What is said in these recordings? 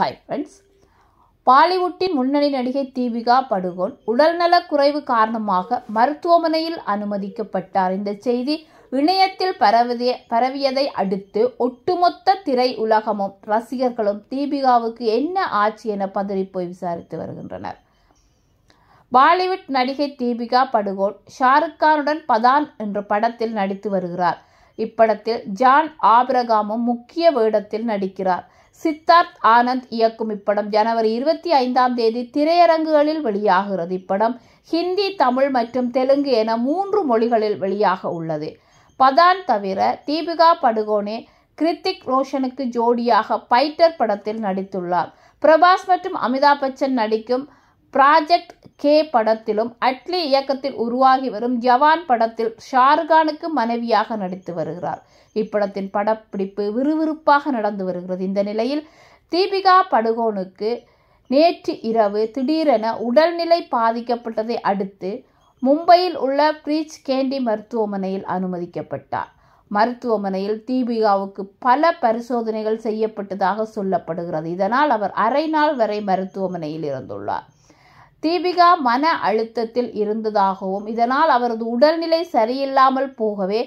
hi friends பாலிவுட்டின் முன்னணி நடிகை தீபிகா படுகோன் உடல்நலக் குறைவு காரணமாக மருத்துவமனையில் அனுமதிக்கப்பட்டார் இந்த செய்தி இணையத்தில் பரவிய பரவியதை அடுத்து ஒட்டுமொத்த திரை உலகமும் ரசிகர்களும் தீபிகாவுக்கு என்ன ஆட்சி என பதறி போய் விசாரித்து வருகின்றனர் பாலிவுட் நடிகை தீபிகா படுகோன் ஷாருக் கானுடன் பதான் என்ற படத்தில் நடித்து வருகிறார் இப்படத்தில் ஜான் ஆபிரகாமும் முக்கிய வேடத்தில் நடிக்கிறார் சித்தார்த் ஆனந்த் இயக்கும் இப்படம் ஜனவரி இருபத்தி ஐந்தாம் தேதி திரையரங்குகளில் வெளியாகிறது இப்படம் ஹிந்தி தமிழ் மற்றும் தெலுங்கு என மூன்று மொழிகளில் வெளியாக உள்ளது பதான் தவிர தீபிகா படுகோனே கிருத்திக் ரோஷனுக்கு ஜோடியாக பைட்டர் படத்தில் நடித்துள்ளார் பிரபாஸ் மற்றும் அமிதாப் பச்சன் நடிக்கும் ப்ராஜெக்ட் கே படத்திலும் அட்லி இயக்கத்தில் உருவாகி வரும் ஜவான் படத்தில் ஷாருகானுக்கு மனைவியாக நடித்து வருகிறார் இப்படத்தின் படப்பிடிப்பு விறுவிறுப்பாக நடந்து வருகிறது இந்த நிலையில் தீபிகா படுகோனுக்கு நேற்று இரவு திடீரென உடல்நிலை பாதிக்கப்பட்டதை அடுத்து மும்பையில் உள்ள பிரீச் கேண்டி மருத்துவமனையில் அனுமதிக்கப்பட்டார் மருத்துவமனையில் தீபிகாவுக்கு பல பரிசோதனைகள் செய்யப்பட்டதாக சொல்லப்படுகிறது இதனால் அவர் அரை நாள் வரை மருத்துவமனையில் இருந்துள்ளார் தீபிகா மன அழுத்தத்தில் இருந்ததாகவும் இதனால் அவரது உடல்நிலை சரியில்லாமல் போகவே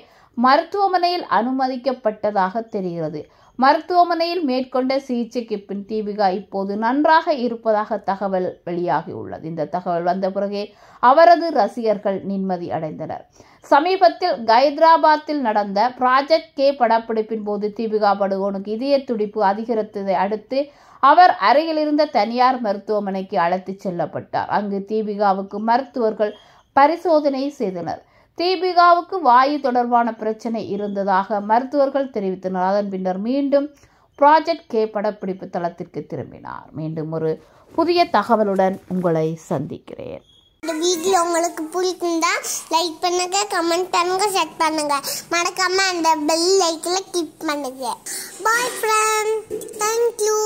மருத்துவமனையில் அனுமதிக்கப்பட்டதாக தெரிகிறது மருத்துவமனையில் மேற்கொண்ட சிகிச்சைக்கு பின் தீபிகா இப்போது நன்றாக இருப்பதாக தகவல் வெளியாகியுள்ளது இந்த தகவல் வந்த பிறகே அவரது ரசிகர்கள் நிம்மதி அடைந்தனர் சமீபத்தில் ஹைதராபாத்தில் நடந்த ப்ராஜெக்ட் கே படப்பிடிப்பின் போது தீபிகா படுகோனுக்கு இதய துடிப்பு அதிகரித்ததை அடுத்து அவர் அருகிலிருந்த தனியார் மருத்துவமனைக்கு அழைத்து செல்லப்பட்டார் அங்கு தீபிகாவுக்கு மருத்துவர்கள் பரிசோதனை செய்தனர் தீபிகாவுக்கு வாயு தொடர்பான பிரச்சனை இருந்ததாக மருத்துவர்கள் தெரிவித்தனர் அதன் பின்னர் மீண்டும் ப்ராஜெக்ட் கே படப்பிடிப்பு தளத்திற்கு திரும்பினார் மீண்டும் ஒரு புதிய தகவலுடன் உங்களை சந்திக்கிறேன் இந்த வீடியோ உங்களுக்கு பிடிச்சிருந்தா லைக் பண்ணுங்க கமெண்ட் பண்ணுங்க செக் பண்ணுங்க மறக்காம அந்த பெல் லைக்கில் கிளிக் பண்ணுங்க பாய் ஃப்ரெண்ட் யூ